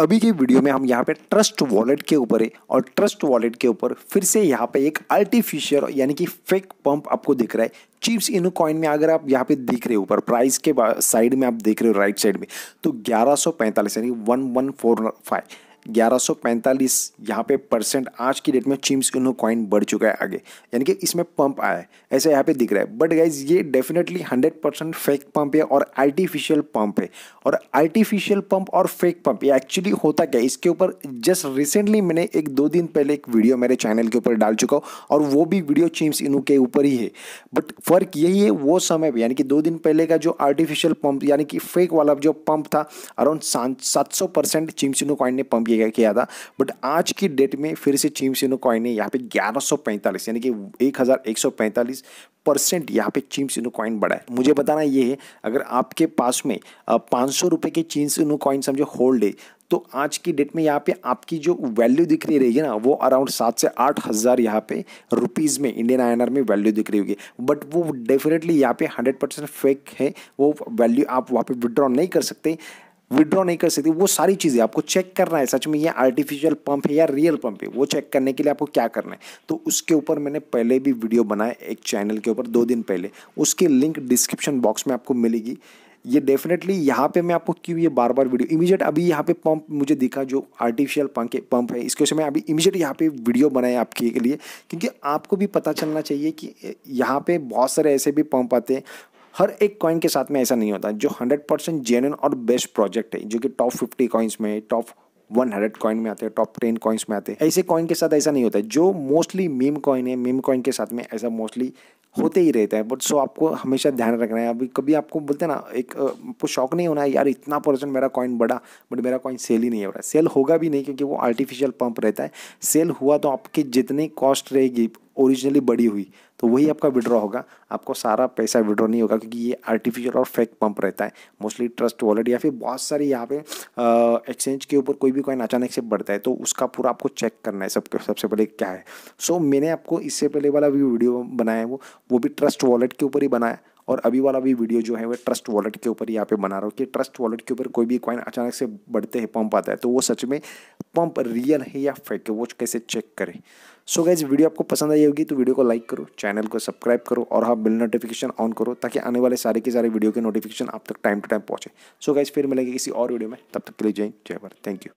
अभी के वीडियो में हम यहाँ पे ट्रस्ट वॉलेट के ऊपर है और ट्रस्ट वॉलेट के ऊपर फिर से यहाँ पे एक आर्टिफिशियल यानी कि फेक पंप आपको दिख रहा है चिप्स इन कॉइन में अगर आप यहाँ पे देख रहे हो ऊपर प्राइस के साइड में आप देख रहे हो राइट साइड में तो ग्यारह सौ पैंतालीस यानी वन वन फोर फाइव 1145 यहाँ पे परसेंट आज की डेट में चिम्स इनो कॉइन बढ़ चुका है आगे यानी कि इसमें पंप आया है ऐसे यहाँ पे दिख रहा है बट गाइज ये डेफिनेटली 100 परसेंट फेक पंप है और आर्टिफिशियल पंप है और आर्टिफिशियल पंप और फेक पंप ये एक्चुअली होता क्या है इसके ऊपर जस्ट रिसेंटली मैंने एक दो दिन पहले एक वीडियो मेरे चैनल के ऊपर डाल चुका हूँ और वो भी वीडियो चिम्स इनू के ऊपर ही है बट फर्क यही है वो समय पर यानी कि दो दिन पहले का जो आर्टिफिशियल पंप यानी कि फेक वाला जो पंप था अराउंड सात सौ परसेंट चिम्स इनो कॉइन ने पंप किया किया था बट आज की डेट में फिर से चीम सिनो कॉइन ने यहाँ पे 1145 यानी कि 1145 परसेंट यहाँ पे चीम सिनो कॉइन बढ़ा है मुझे बताना ये है अगर आपके पास में पाँच सौ रुपये के चीम सिनो कॉइन समझो होल्ड है तो आज की डेट में यहाँ पे आपकी जो वैल्यू दिख रही रहेगी ना वो अराउंड सात से आठ हज़ार यहाँ पे रुपीज़ में इंडियन आयनर में वैल्यू दिख रही होगी बट वो डेफिनेटली यहाँ पे हंड्रेड परसेंट फेक है वो वैल्यू आप वहाँ पे विड्रॉ नहीं कर सकते विड्रॉ नहीं कर सकती वो सारी चीज़ें आपको चेक करना है सच में ये आर्टिफिशियल पंप है या रियल पंप है वो चेक करने के लिए आपको क्या करना है तो उसके ऊपर मैंने पहले भी वीडियो बनाया एक चैनल के ऊपर दो दिन पहले उसके लिंक डिस्क्रिप्शन बॉक्स में आपको मिलेगी ये डेफिनेटली यहाँ पे मैं आपको क्यों ये बार बार वीडियो इमीजिएट अभी यहाँ पे पंप मुझे दिखा जो आर्टिफिशियल पंप पंप है इसके वजह से मैं अभी इमीजिएट यहाँ पे वीडियो बनाए आपके लिए क्योंकि आपको भी पता चलना चाहिए कि यहाँ पे बहुत सारे ऐसे भी पंप आते हैं हर एक कॉइन के साथ में ऐसा नहीं होता जो हंड्रेड परसेंट जेन्यून और बेस्ट प्रोजेक्ट है जो कि टॉप फिफ्टी कॉइन्स में टॉप वन हंड्रेड कॉइन में आते हैं टॉप टेन कॉइन्स में आते हैं ऐसे कॉइन के साथ ऐसा नहीं होता है जो मोस्टली मीम कॉइन है मीम कॉइन के साथ में ऐसा मोस्टली होते ही रहता है बट सो आपको हमेशा ध्यान रखना है अभी कभी आपको बोलते हैं ना एक आपको शौक नहीं होना है यार इतना परसेंट मेरा कॉइन बढ़ा बट मेरा कॉइन सेल ही नहीं हो रहा सेल होगा भी नहीं क्योंकि वो आर्टिफिशियल पंप रहता है सेल हुआ तो आपके जितनी कॉस्ट रहेगी ओरिजिनली बड़ी हुई तो वही आपका विड्रॉ होगा आपको सारा पैसा विड्रॉ नहीं होगा क्योंकि ये आर्टिफिशियल और फेक पंप रहता है मोस्टली ट्रस्ट वॉलेट या फिर बहुत सारे यहाँ पे एक्सचेंज के ऊपर कोई भी कॉइन अचानक से बढ़ता है तो उसका पूरा आपको चेक करना है सबके सबसे पहले क्या है सो so, मैंने आपको इससे पहले वाला भी वीडियो बनाया है वो वो भी ट्रस्ट वॉलेट के ऊपर ही बनाया और अभी वाला भी वीडियो जो है वो ट्रस्ट वॉलेट के ऊपर यहाँ पे बना रहा हूँ कि ट्रस्ट वॉलेट के ऊपर कोई भी कॉइन अचानक से बढ़ते हैं पंप आता है तो वो सच में पंप रियल है या फेक है वो कैसे चेक करें सो गाइज़ गैज वीडियो आपको पसंद आई होगी तो वीडियो को लाइक करो चैनल को सब्सक्राइब करो और हाँ बिल नोटिफिकेशन ऑन करो ताकि आने वाले सारे के सारे वीडियो के नोटिफिकेशन आप तक टाइम टू टाइम पहुंचे सो गाइज गैज फिर मिलेंगे किसी और वीडियो में तब तक के लिए जय जय भारत थैंक यू